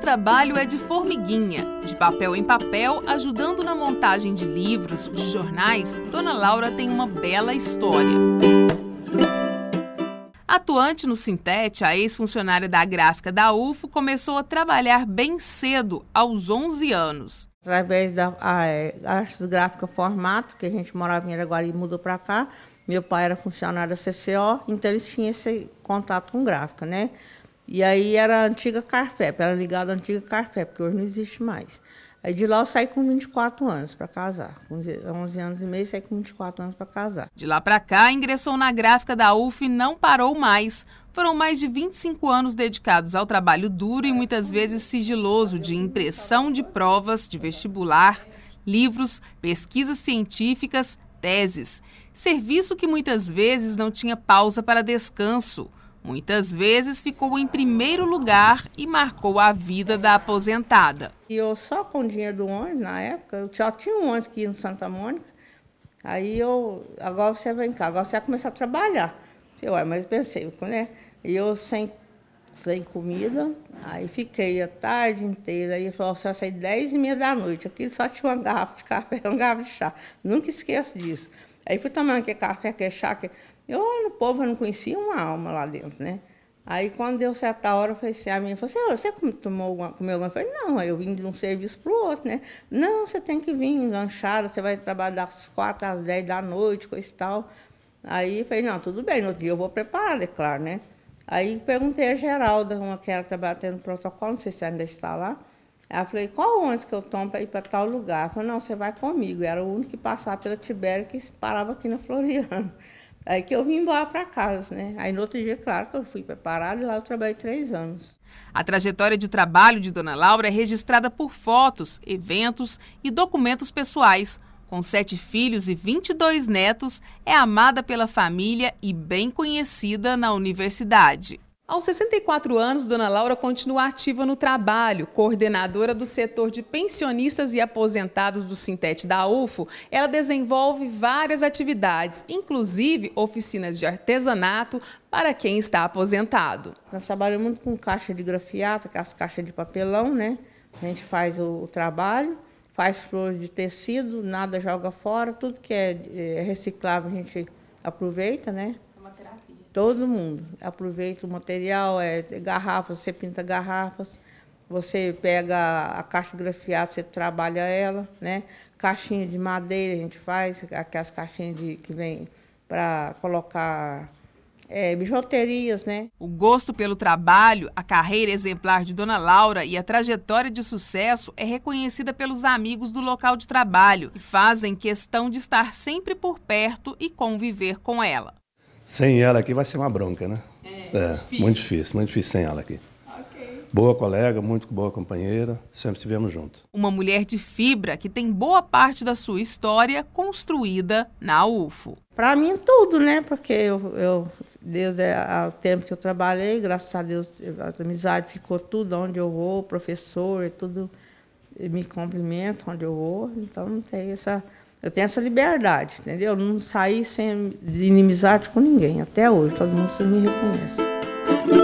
trabalho é de formiguinha. De papel em papel, ajudando na montagem de livros, de jornais, Dona Laura tem uma bela história. Atuante no Sintete, a ex-funcionária da gráfica da UFO começou a trabalhar bem cedo, aos 11 anos. Através da é, Gráfica Formato, que a gente morava em Araguari e mudou para cá, meu pai era funcionário da CCO, então ele tinha esse contato com gráfica, né? E aí era a antiga Carfep, era ligada à antiga Carfep, porque hoje não existe mais. Aí de lá eu saí com 24 anos para casar. Com 11 anos e meio, saí com 24 anos para casar. De lá para cá, ingressou na gráfica da UF e não parou mais. Foram mais de 25 anos dedicados ao trabalho duro e muitas vezes sigiloso de impressão de provas, de vestibular, livros, pesquisas científicas, teses. Serviço que muitas vezes não tinha pausa para descanso. Muitas vezes ficou em primeiro lugar e marcou a vida da aposentada. E eu só com o dinheiro do ônibus, na época, eu só tinha um ônibus que ia no Santa Mônica. Aí eu, agora você vem cá, agora você vai começar a trabalhar. Eu, mas pensei, né? E eu sem sem comida. Aí fiquei a tarde inteira. Aí falou, você vai sair dez e meia da noite. Aqui só tinha uma garrafa de café uma garrafa de chá. Nunca esqueço disso. Aí fui tomando aquele café, aquele chá. Eu, no povo, eu não conhecia uma alma lá dentro, né? Aí, quando deu certa hora, eu falei assim, a minha falou assim, você tomou alguma, comeu alguma coisa? Não, aí eu vim de um serviço para o outro, né? Não, você tem que vir lanchada, você vai trabalhar das quatro às dez da noite, coisa e tal. Aí, eu falei, não, tudo bem, no outro dia eu vou preparar, é claro, né? Aí perguntei a Geralda, uma que era trabalhando no protocolo, não sei se ainda está lá. Ela falei, qual ônibus que eu tomo para ir para tal lugar? Ela falou, não, você vai comigo. era o único que passava pela Tibéria que parava aqui na Floriano. Aí que eu vim embora para casa, né? Aí no outro dia, claro que eu fui preparada e lá eu trabalhei três anos. A trajetória de trabalho de Dona Laura é registrada por fotos, eventos e documentos pessoais com sete filhos e 22 netos, é amada pela família e bem conhecida na universidade. Aos 64 anos, Dona Laura continua ativa no trabalho. Coordenadora do setor de pensionistas e aposentados do Sintete da UFO, ela desenvolve várias atividades, inclusive oficinas de artesanato para quem está aposentado. Nós trabalhamos muito com caixa de grafiata, com as caixas de papelão, né? A gente faz o trabalho faz flores de tecido, nada joga fora, tudo que é, é reciclável a gente aproveita, né? É uma terapia. Todo mundo aproveita o material, é, é garrafas, você pinta garrafas, você pega a caixa grafiada, você trabalha ela, né? Caixinha de madeira a gente faz, aquelas caixinhas de, que vem para colocar é, bijuterias, né? O gosto pelo trabalho, a carreira exemplar de Dona Laura e a trajetória de sucesso é reconhecida pelos amigos do local de trabalho e fazem questão de estar sempre por perto e conviver com ela. Sem ela aqui vai ser uma bronca, né? É, é difícil. muito difícil, muito difícil sem ela aqui. Boa colega, muito boa companheira, sempre estivemos juntos. Uma mulher de fibra que tem boa parte da sua história construída na UFO. Para mim, tudo, né? Porque eu, eu é o tempo que eu trabalhei, graças a Deus, a amizade ficou tudo onde eu vou, o professor, tudo me cumprimenta onde eu vou. Então não tem essa. Eu tenho essa liberdade, entendeu? Eu não saí sem inimizade com ninguém. Até hoje, todo mundo me reconhece.